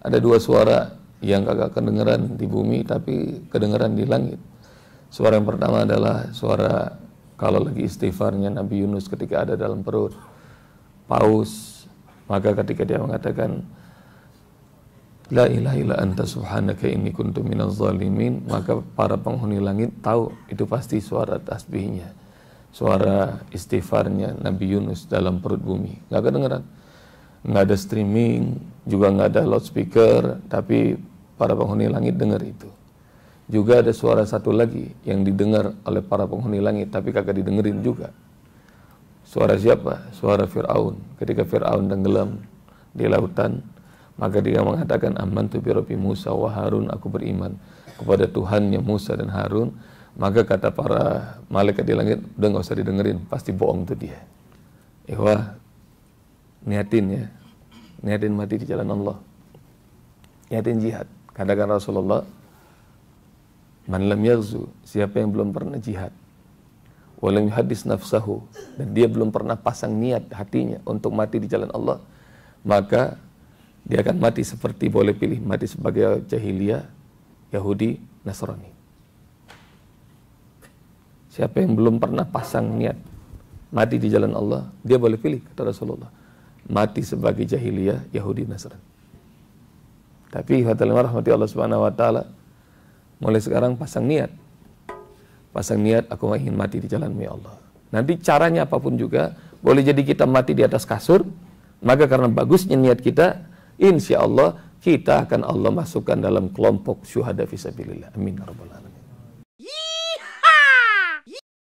ada dua suara yang kagak kedengeran di bumi tapi kedengeran di langit. Suara yang pertama adalah suara kalau lagi istighfarnya Nabi Yunus ketika ada dalam perut paus maka ketika dia mengatakan La ilaha illa anta subhanaka inni kuntu minaz zalimin maka para penghuni langit tahu itu pasti suara tasbihnya suara istighfarnya Nabi Yunus dalam perut bumi nggak kedengaran nggak ada streaming, juga nggak ada loudspeaker, tapi para penghuni langit dengar itu. Juga ada suara satu lagi yang didengar oleh para penghuni langit, tapi kagak didengerin juga. Suara siapa? Suara Fir'aun. Ketika Fir'aun tenggelam di lautan, maka dia mengatakan, Aman tu biar Musa wa Harun, aku beriman kepada Tuhannya Musa dan Harun. Maka kata para malaikat di langit, udah nggak usah didengerin, pasti bohong tuh dia. Ikhwah, niatin ya niatin mati di jalan Allah niatin jihad katakan Rasulullah man lam siapa yang belum pernah jihad walam hadis nafsahu dan dia belum pernah pasang niat hatinya untuk mati di jalan Allah maka dia akan mati seperti boleh pilih mati sebagai jahiliyah Yahudi Nasrani siapa yang belum pernah pasang niat mati di jalan Allah dia boleh pilih kata Rasulullah mati sebagai jahiliyah Yahudi Nasrani. Tapi hotel rahmati Allah Subhanahu wa taala mulai sekarang pasang niat. Pasang niat aku ingin mati di jalan ya Allah. Nanti caranya apapun juga, boleh jadi kita mati di atas kasur, maka karena bagusnya niat kita, insya Allah kita akan Allah masukkan dalam kelompok syuhada fisabilillah. Amin. Ya